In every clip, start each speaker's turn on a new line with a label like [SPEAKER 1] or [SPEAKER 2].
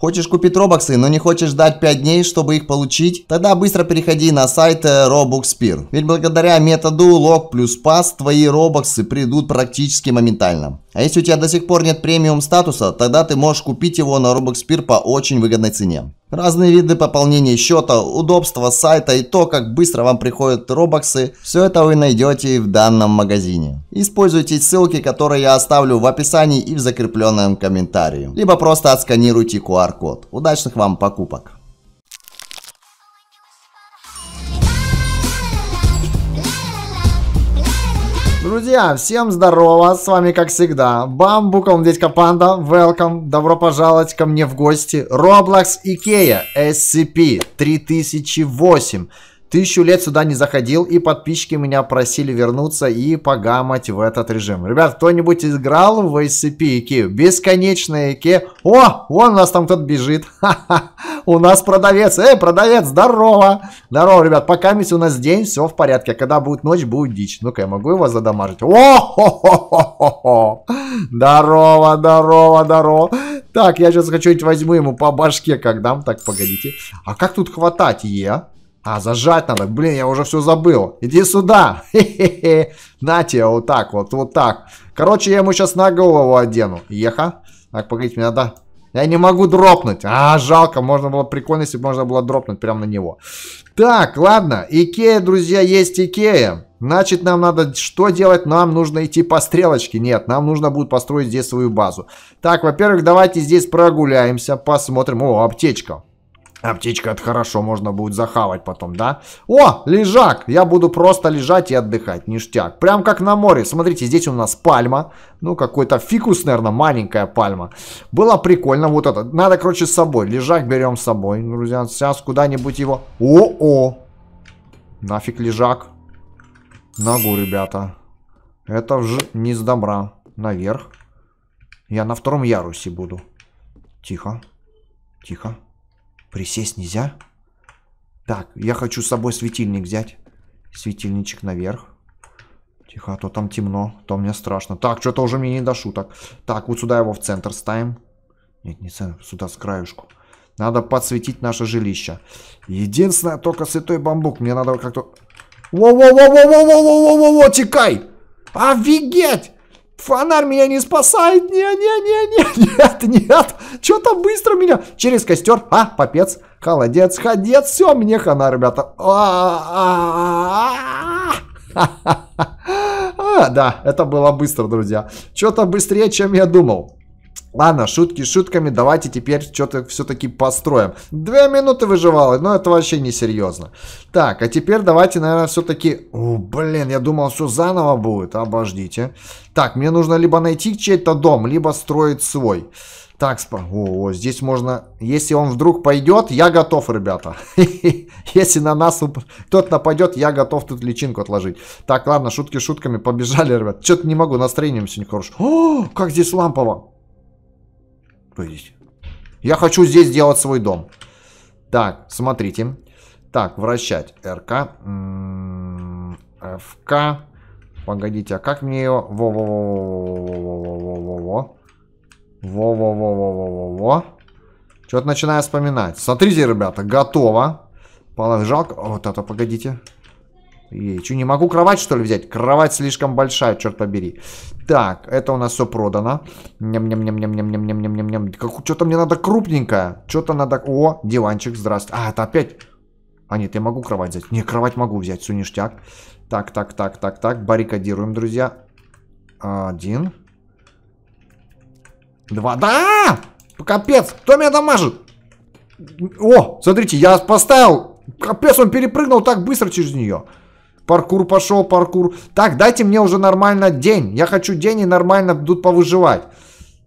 [SPEAKER 1] Хочешь купить робоксы, но не хочешь ждать 5 дней, чтобы их получить? Тогда быстро переходи на сайт э, RobuxPeer. Ведь благодаря методу log плюс pass твои робоксы придут практически моментально. А если у тебя до сих пор нет премиум статуса, тогда ты можешь купить его на RobuxPeer по очень выгодной цене. Разные виды пополнения счета, удобства сайта и то, как быстро вам приходят робоксы, все это вы найдете в данном магазине. Используйте ссылки, которые я оставлю в описании и в закрепленном комментарии. Либо просто отсканируйте QR-код. Удачных вам покупок! Друзья, всем здорово, с вами как всегда Бамбуком Дядька Панда, welcome, добро пожаловать ко мне в гости Roblox Икея SCP-3008 Тысячу лет сюда не заходил, и подписчики меня просили вернуться и погамать в этот режим. Ребят, кто-нибудь играл в SCP IQ? Бесконечная IQ. О, вон у нас там кто-то бежит. у нас продавец. Эй, продавец, здорово. Здорово, ребят, пока у нас день, все в порядке. Когда будет ночь, будет дичь. Ну-ка, я могу его задамажить? О, Здорово, здорово, здорово. Так, я сейчас хочу возьму ему по башке, как дам. Так, погодите. А как тут хватать? Е? А, зажать надо. Блин, я уже все забыл. Иди сюда. Хе-хе-хе. На тебе, вот так вот, вот так. Короче, я ему сейчас на голову одену. Еха. Так, погодите, мне надо... Я не могу дропнуть. А, жалко. Можно было прикольно, если бы можно было дропнуть прямо на него. Так, ладно. Икея, друзья, есть Икея. Значит, нам надо... Что делать? Нам нужно идти по стрелочке. Нет, нам нужно будет построить здесь свою базу. Так, во-первых, давайте здесь прогуляемся. Посмотрим. О, аптечка. А птичка это хорошо, можно будет захавать потом, да? О, лежак! Я буду просто лежать и отдыхать, ништяк. Прям как на море. Смотрите, здесь у нас пальма. Ну, какой-то фикус, наверное, маленькая пальма. Было прикольно вот это. Надо, короче, с собой. Лежак берем с собой, друзья. Сейчас куда-нибудь его... О-о! Нафиг лежак. Ногу, ребята. Это уже не с добра. Наверх. Я на втором ярусе буду. Тихо. Тихо. Присесть нельзя? Так, я хочу с собой светильник взять. Светильничек наверх. Тихо, а то там темно, а то мне страшно. Так, что-то уже мне не до шуток. Так, вот сюда его в центр ставим. Нет, не центр, сюда с краюшку. Надо подсветить наше жилище. Единственное, только святой бамбук. Мне надо как-то... Во-во-во-во-во-во-во-во-во-во, текай! Офигеть! фонарь меня не спасает, не, не, не, не, нет, нет, что там быстро меня, через костер, а, попец, холодец, ходец, все, мне хана, ребята, а, а, а. а, да, это было быстро, друзья, что-то быстрее, чем я думал. Ладно, шутки шутками, давайте теперь что-то все-таки построим. Две минуты выживало, но это вообще не серьезно. Так, а теперь давайте, наверное, все-таки... Блин, я думал, все заново будет, обождите. Так, мне нужно либо найти чей-то дом, либо строить свой. Так, спа... О, о, здесь можно... Если он вдруг пойдет, я готов, ребята. Если на нас кто-то нападет, я готов тут личинку отложить. Так, ладно, шутки шутками, побежали, ребят. Что-то не могу, настроением сегодня хорошо. О, как здесь лампово. То есть, я хочу здесь сделать свой дом. Так, смотрите. Так, вращать. РК. ФК. Погодите, а как мне его... Во-во-во-во-во-во-во-во. Во-во-во-во-во-во-во. Что-то во начинаю вспоминать. Смотрите, ребята, готово. Жалко. Вот это, погодите. И что, не могу кровать, что ли, взять? Кровать слишком большая, черт побери. Так, это у нас все продано. Ням-ням-ням-ням-ням-ням-ням-ням. Что-то ням. мне надо крупненькое. Что-то надо... О, диванчик, здравствуй. А, это опять... А нет, я могу кровать взять. Не, кровать могу взять, все ништяк. Так, так, так, так, так. Баррикадируем, друзья. Один. Два. Да! Капец! Кто меня дамажит? О, смотрите, я поставил Капец, он перепрыгнул так быстро через нее паркур пошел, паркур. Так, дайте мне уже нормально день. Я хочу день и нормально тут повыживать.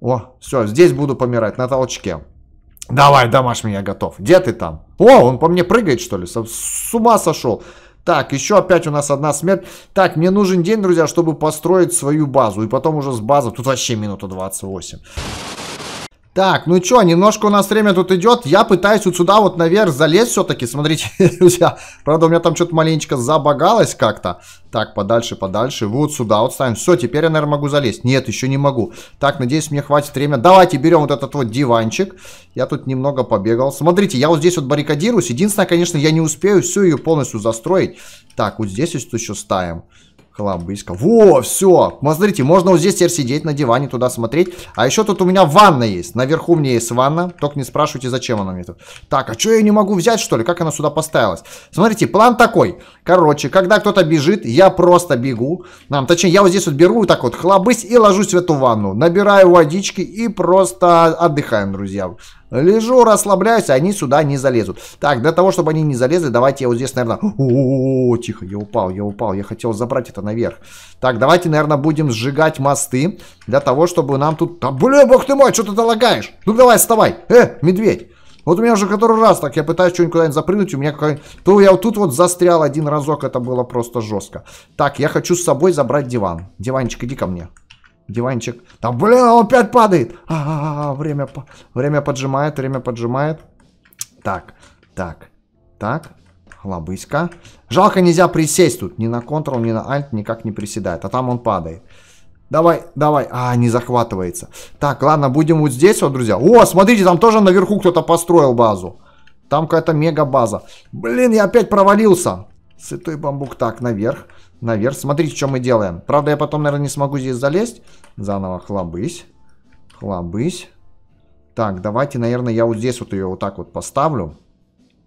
[SPEAKER 1] О, все, здесь буду помирать на толчке. Давай, Домаш, меня готов. Где ты там? О, он по мне прыгает, что ли? С ума сошел. Так, еще опять у нас одна смерть. Так, мне нужен день, друзья, чтобы построить свою базу. И потом уже с базы... Тут вообще минута 28. Так, ну что, немножко у нас время тут идет. Я пытаюсь вот сюда вот наверх залезть все-таки. Смотрите, друзья. Правда, у меня там что-то маленечко забагалось как-то. Так, подальше, подальше. Вот сюда вот ставим. Все, теперь я, наверное, могу залезть. Нет, еще не могу. Так, надеюсь, мне хватит времени. Давайте берем вот этот вот диванчик. Я тут немного побегал. Смотрите, я вот здесь вот баррикадируюсь. Единственное, конечно, я не успею всю ее полностью застроить. Так, вот здесь вот еще ставим. Коломбыска. Во, все. Смотрите, можно вот здесь теперь сидеть на диване, туда смотреть. А еще тут у меня ванна есть. Наверху мне есть ванна. Только не спрашивайте, зачем она мне тут. Так, а что я не могу взять, что ли? Как она сюда поставилась? Смотрите, план такой. Короче, когда кто-то бежит, я просто бегу. Нам, точнее, я вот здесь вот беру вот так вот хлобысь и ложусь в эту ванну. Набираю водички и просто отдыхаем, друзья. Лежу, расслабляюсь, а они сюда не залезут. Так, для того, чтобы они не залезли, давайте я вот здесь, наверное... О, тихо, я упал, я упал, я хотел забрать это наверх. Так, давайте, наверное, будем сжигать мосты, для того, чтобы нам тут... Да, блин, бог ты мой, что ты долагаешь? Ну давай, вставай. Э, медведь. Вот у меня уже который раз так, я пытаюсь что-нибудь куда-нибудь запрыгнуть, у меня какая То я вот тут вот застрял один разок, это было просто жестко. Так, я хочу с собой забрать диван. Диванчик, иди ко мне диванчик. Там, блин, он опять падает. А, -а, -а, а время, время поджимает, время поджимает. Так, так, так. Лобыська. Жалко, нельзя присесть тут. Ни на Ctrl, ни на Alt никак не приседает. А там он падает. Давай, давай. А, не захватывается. Так, ладно, будем вот здесь вот, друзья. О, смотрите, там тоже наверху кто-то построил базу. Там какая-то мега база. Блин, я опять провалился. Сытой бамбук. Так, наверх наверх. Смотрите, что мы делаем. Правда, я потом, наверное, не смогу здесь залезть. Заново хлобысь. Хлобысь. Так, давайте, наверное, я вот здесь вот ее вот так вот поставлю.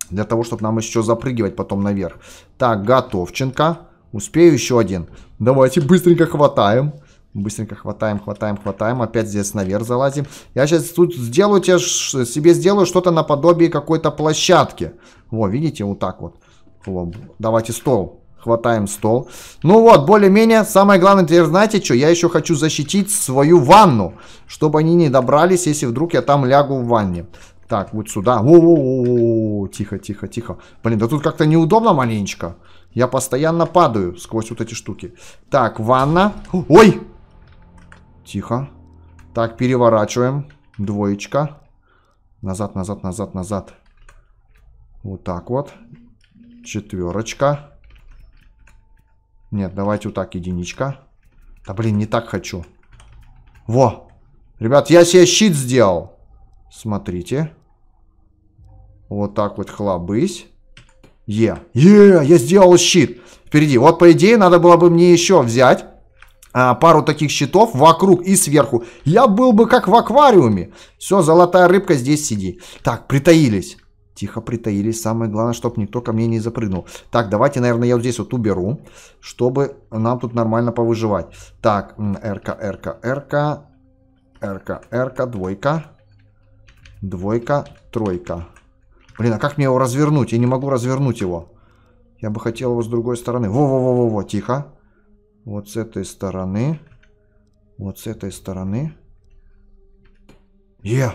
[SPEAKER 1] Для того, чтобы нам еще запрыгивать потом наверх. Так, Готовченко. Успею еще один. Давайте быстренько хватаем. Быстренько хватаем, хватаем, хватаем. Опять здесь наверх залазим. Я сейчас тут сделаю тебе, себе сделаю что-то наподобие какой-то площадки. Во, видите, вот так вот. Давайте стол. Хватаем стол. Ну вот, более-менее. Самое главное, теперь знаете что? Я еще хочу защитить свою ванну. Чтобы они не добрались, если вдруг я там лягу в ванне. Так, вот сюда. О-о-о-о. Тихо, тихо, тихо. Блин, да тут как-то неудобно маленечко. Я постоянно падаю сквозь вот эти штуки. Так, ванна. Ой! Тихо. Так, переворачиваем. Двоечка. Назад, назад, назад, назад. Вот так вот. Четверочка. Нет, давайте вот так, единичка. Да блин, не так хочу. Во! Ребят, я себе щит сделал. Смотрите. Вот так вот хлобысь. Е. Е, я сделал щит. Впереди. Вот, по идее, надо было бы мне еще взять а, пару таких щитов вокруг и сверху. Я был бы как в аквариуме. Все, золотая рыбка, здесь сиди. Так, притаились. Тихо притаились. Самое главное, чтобы никто ко мне не запрыгнул. Так, давайте, наверное, я вот здесь вот уберу, чтобы нам тут нормально повыживать. Так, РК, РК, РК, РК, РК, двойка, двойка, тройка. Блин, а как мне его развернуть? Я не могу развернуть его. Я бы хотел его с другой стороны. Во-во-во-во-во, тихо. Вот с этой стороны. Вот с этой стороны. Е!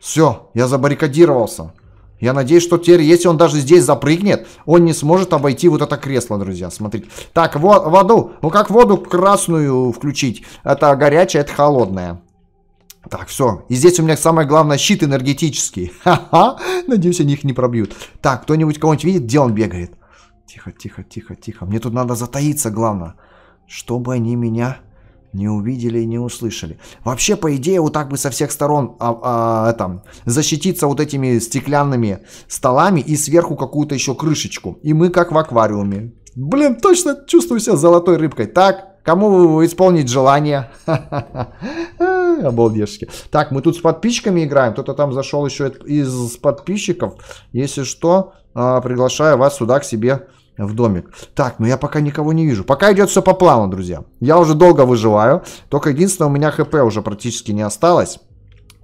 [SPEAKER 1] Все, я забаррикадировался. Я надеюсь, что теперь, если он даже здесь запрыгнет, он не сможет обойти вот это кресло, друзья. Смотрите. Так, во воду. Ну, как воду красную включить? Это горячая, это холодная. Так, все. И здесь у меня самое главное щит энергетический. Ха-ха. Надеюсь, они их не пробьют. Так, кто-нибудь кого-нибудь видит, где он бегает? Тихо, тихо, тихо, тихо. Мне тут надо затаиться, главное. Чтобы они меня не увидели и не услышали. Вообще, по идее, вот так бы со всех сторон а, а, там, защититься вот этими стеклянными столами и сверху какую-то еще крышечку. И мы как в аквариуме. Блин, точно чувствую себя золотой рыбкой. Так, кому исполнить желание? Обалдежки. Так, мы тут с подписчиками играем. Кто-то там зашел еще из подписчиков. Если что, а, приглашаю вас сюда к себе в домик. Так, но ну я пока никого не вижу. Пока идет все по плану, друзья. Я уже долго выживаю. Только единственное, у меня хп уже практически не осталось.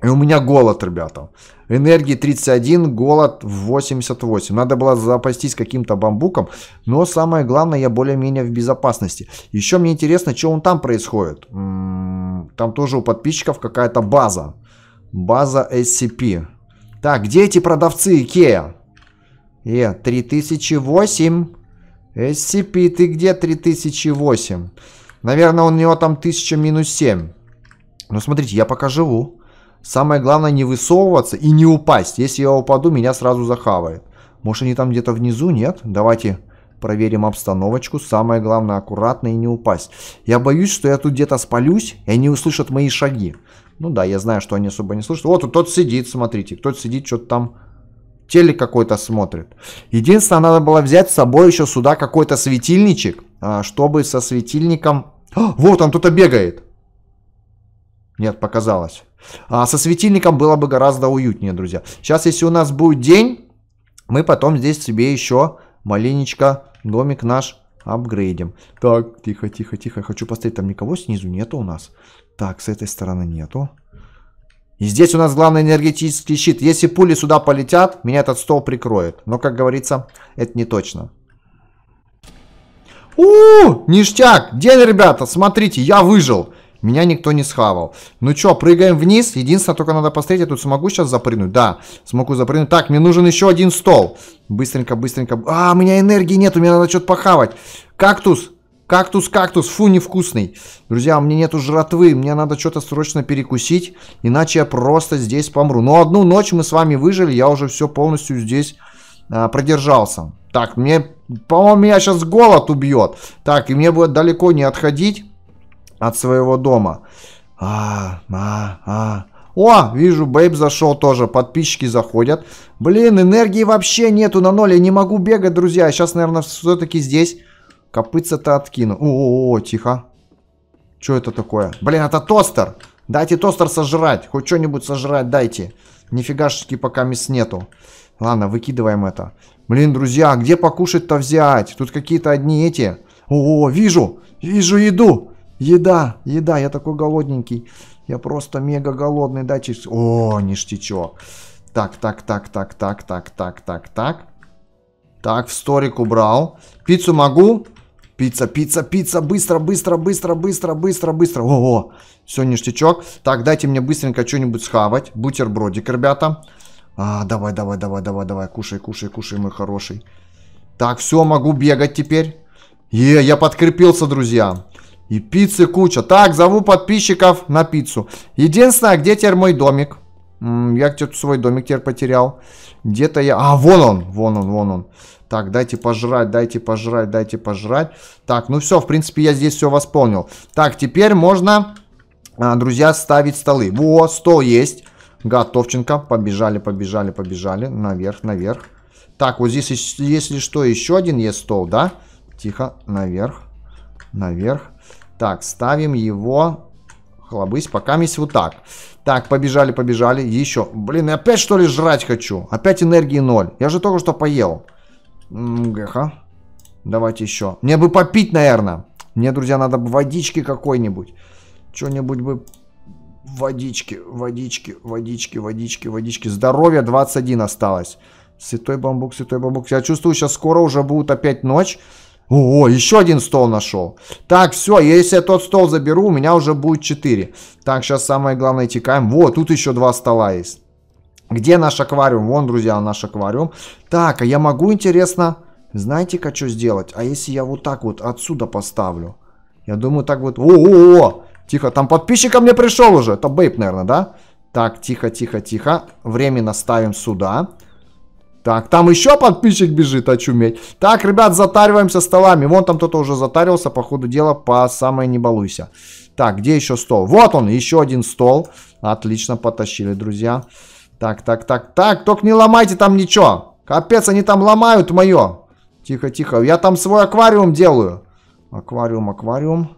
[SPEAKER 1] И у меня голод, ребята. Энергии 31, голод 88. Надо было запастись каким-то бамбуком. Но самое главное, я более-менее в безопасности. Еще мне интересно, что он там происходит. М-м, там тоже у подписчиков какая-то база. База SCP. Так, где эти продавцы Икея? Э, 3008. SCP, ты где 3008? Наверное, у него там 1000 минус 7. Но смотрите, я пока живу. Самое главное не высовываться и не упасть. Если я упаду, меня сразу захавает. Может, они там где-то внизу, нет? Давайте проверим обстановочку. Самое главное, аккуратно и не упасть. Я боюсь, что я тут где-то спалюсь, и они услышат мои шаги. Ну да, я знаю, что они особо не слышат. Вот, тот сидит, смотрите. Кто-то сидит, что-то там Телек какой-то смотрит. Единственное, надо было взять с собой еще сюда какой-то светильничек, а, чтобы со светильником... О, а, вот он кто-то бегает! Нет, показалось. А со светильником было бы гораздо уютнее, друзья. Сейчас, если у нас будет день, мы потом здесь себе еще маленечко домик наш апгрейдим. Так, тихо, тихо, тихо. Хочу посмотреть, там никого снизу нету у нас. Так, с этой стороны нету. И здесь у нас главный энергетический щит. Если пули сюда полетят, меня этот стол прикроет. Но, как говорится, это не точно. У, -у, -у ништяк! День, ребята, смотрите, я выжил. Меня никто не схавал. Ну что, прыгаем вниз. Единственное, только надо посмотреть, я тут смогу сейчас запрыгнуть? Да, смогу запрыгнуть. Так, мне нужен еще один стол. Быстренько, быстренько. А, у меня энергии нет, у меня надо что-то похавать. Кактус, Кактус, кактус, фу, невкусный. Друзья, у меня нету жратвы, мне надо что-то срочно перекусить, иначе я просто здесь помру. Но одну ночь мы с вами выжили, я уже все полностью здесь а, продержался. Так, мне, по-моему, меня сейчас голод убьет. Так, и мне будет далеко не отходить от своего дома. А, а, а. О, вижу, бейб зашел тоже, подписчики заходят. Блин, энергии вообще нету на ноль, я не могу бегать, друзья. Сейчас, наверное, все-таки здесь Копытца-то откину. О, -о, О, тихо. Что это такое? Блин, это тостер. Дайте тостер сожрать. Хоть что-нибудь сожрать дайте. Нифигашечки пока мяс нету. Ладно, выкидываем это. Блин, друзья, где покушать-то взять? Тут какие-то одни эти. О, вижу. Вижу еду. Еда, еда. Я такой голодненький. Я просто мега голодный. да? Дайте... О, ништячок. Так, так, так, так, так, так, так, так, так. Так, в сторик убрал. Пиццу могу? Пицца, пицца, пицца, быстро, быстро, быстро, быстро, быстро, быстро. Ого, все, ништячок. Так, дайте мне быстренько что-нибудь схавать. Бутербродик, ребята. А, давай, давай, давай, давай, давай, кушай, кушай, кушай, мой хороший. Так, все, могу бегать теперь. Е, я подкрепился, друзья. И пиццы куча. Так, зову подписчиков на пиццу. Единственное, где теперь мой домик? Я где-то свой домик теперь потерял. Где-то я... А, вон он, вон он, вон он. Так, дайте пожрать, дайте пожрать, дайте пожрать. Так, ну все, в принципе, я здесь все восполнил. Так, теперь можно, а, друзья, ставить столы. Во, стол есть. Готовченко. Побежали, побежали, побежали. Наверх, наверх. Так, вот здесь, если что, еще один есть стол, да? Тихо, наверх, наверх. Так, ставим его Колобысь, пока месть вот так. Так, побежали, побежали. Еще. Блин, я опять что ли жрать хочу? Опять энергии ноль. Я же только что поел. Гха. Давайте еще. Мне бы попить, наверное. Мне, друзья, надо бы водички какой-нибудь. Что-нибудь бы... Водички, водички, водички, водички, водички. Здоровье 21 осталось. Святой бамбук, святой бамбук. Я чувствую, сейчас скоро уже будет опять ночь. О, еще один стол нашел. Так, все, если я тот стол заберу, у меня уже будет 4. Так, сейчас самое главное текаем. Вот, тут еще два стола есть. Где наш аквариум? Вон, друзья, наш аквариум. Так, а я могу, интересно, знаете как что сделать? А если я вот так вот отсюда поставлю? Я думаю, так вот... О-о-о! Тихо, там подписчик ко мне пришел уже. Это Бейп, наверное, да? Так, тихо, тихо, тихо. Временно ставим Сюда. Так, там еще подписчик бежит, очуметь. Так, ребят, затариваемся столами. Вон там кто-то уже затарился, по ходу дела, по самой не балуйся. Так, где еще стол? Вот он, еще один стол. Отлично, потащили, друзья. Так, так, так, так, только не ломайте там ничего. Капец, они там ломают мое. Тихо, тихо, я там свой аквариум делаю. Аквариум, аквариум,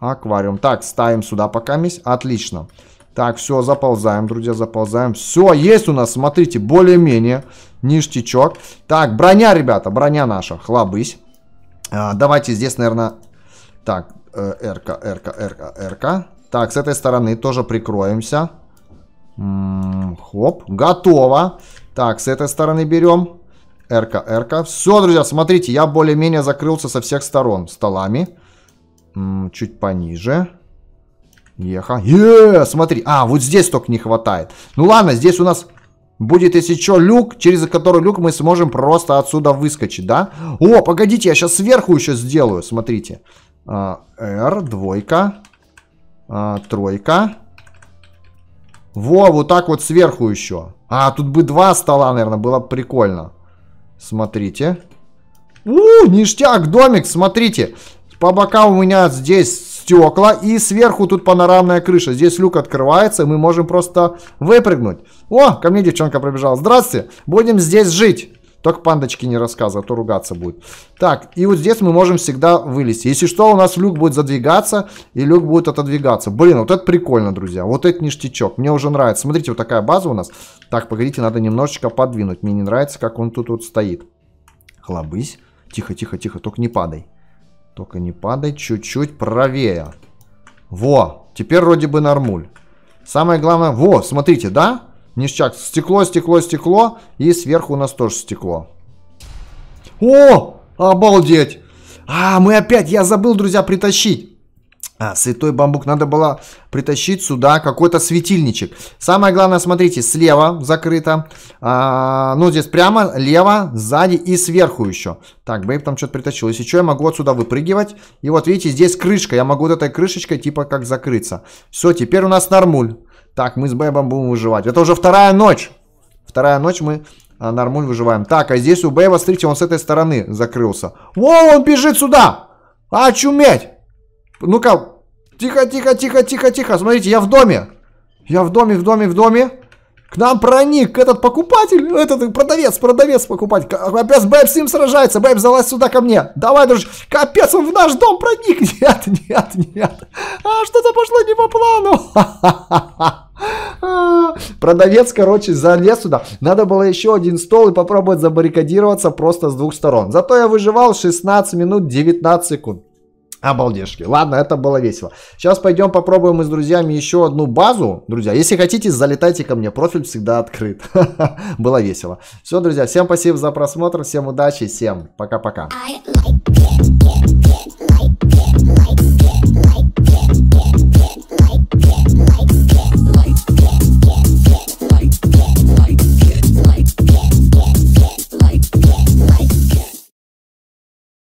[SPEAKER 1] аквариум. Так, ставим сюда пока, мисс. Отлично. Так, все, заползаем, друзья, заползаем. Все, есть у нас, смотрите, более-менее ништячок. Так, броня, ребята, броня наша, хлобысь. А, давайте здесь, наверное... Так, э, РК, РК, РК, РК. Так, с этой стороны тоже прикроемся. М м-м, -м, хоп, готово. Так, с этой стороны берем. РК, РК. Все, друзья, смотрите, я более-менее закрылся со всех сторон столами. М м-м, чуть пониже. Еха. Е, смотри. А, вот здесь только не хватает. Ну ладно, здесь у нас будет, если что, люк, через который люк мы сможем просто отсюда выскочить, да? О, погодите, я сейчас сверху еще сделаю, смотрите. Р а, двойка, а, тройка. Во, вот так вот сверху еще. А, тут бы два стола, наверное, было прикольно. Смотрите. У, ништяк, домик, смотрите. По бокам у меня здесь стекла и сверху тут панорамная крыша. Здесь люк открывается, и мы можем просто выпрыгнуть. О, ко мне девчонка пробежала. Здравствуйте, будем здесь жить. Только пандочки не рассказывай, а то ругаться будет. Так, и вот здесь мы можем всегда вылезти. Если что, у нас люк будет задвигаться, и люк будет отодвигаться. Блин, вот это прикольно, друзья. Вот это ништячок. Мне уже нравится. Смотрите, вот такая база у нас. Так, погодите, надо немножечко подвинуть. Мне не нравится, как он тут вот стоит. Хлобысь. Тихо, тихо, тихо, только не падай. Только не падай, чуть-чуть правее. Во, теперь вроде бы нормуль. Самое главное, во, смотрите, да? Ништяк, стекло, стекло, стекло. И сверху у нас тоже стекло. О, обалдеть. А, мы опять, я забыл, друзья, притащить. А, святой бамбук. Надо было притащить сюда какой-то светильничек. Самое главное, смотрите, слева закрыто. А, ну, здесь прямо, лево, сзади и сверху еще. Так, Бейб там что-то притащил. Если что, я могу отсюда выпрыгивать. И вот, видите, здесь крышка. Я могу вот этой крышечкой типа как закрыться. Все, теперь у нас нормуль. Так, мы с Бэйбом будем выживать. Это уже вторая ночь. Вторая ночь мы а, нормуль выживаем. Так, а здесь у Бэйба, смотрите, он с этой стороны закрылся. Воу, он бежит сюда! Очуметь! Ну-ка, тихо, тихо, тихо, тихо, тихо. Смотрите, я в доме. Я в доме, в доме, в доме. К нам проник этот покупатель, ну, этот продавец, продавец покупатель. Капец, Бэйб с ним сражается. Бэйб, залазь сюда ко мне. Давай, дружище. Капец, он в наш дом проник. Нет, нет, нет. А что-то пошло не по плану. Продавец, короче, залез сюда. Надо было еще один стол и попробовать забаррикадироваться просто с двух сторон. Зато я выживал 16 минут 19 секунд. Обалдешки. Ладно, это было весело. Сейчас пойдем попробуем мы с друзьями еще одну базу. Друзья, если хотите, залетайте ко мне. Профиль всегда открыт. Было весело. Все, друзья, всем спасибо за просмотр. Всем удачи. Всем пока-пока.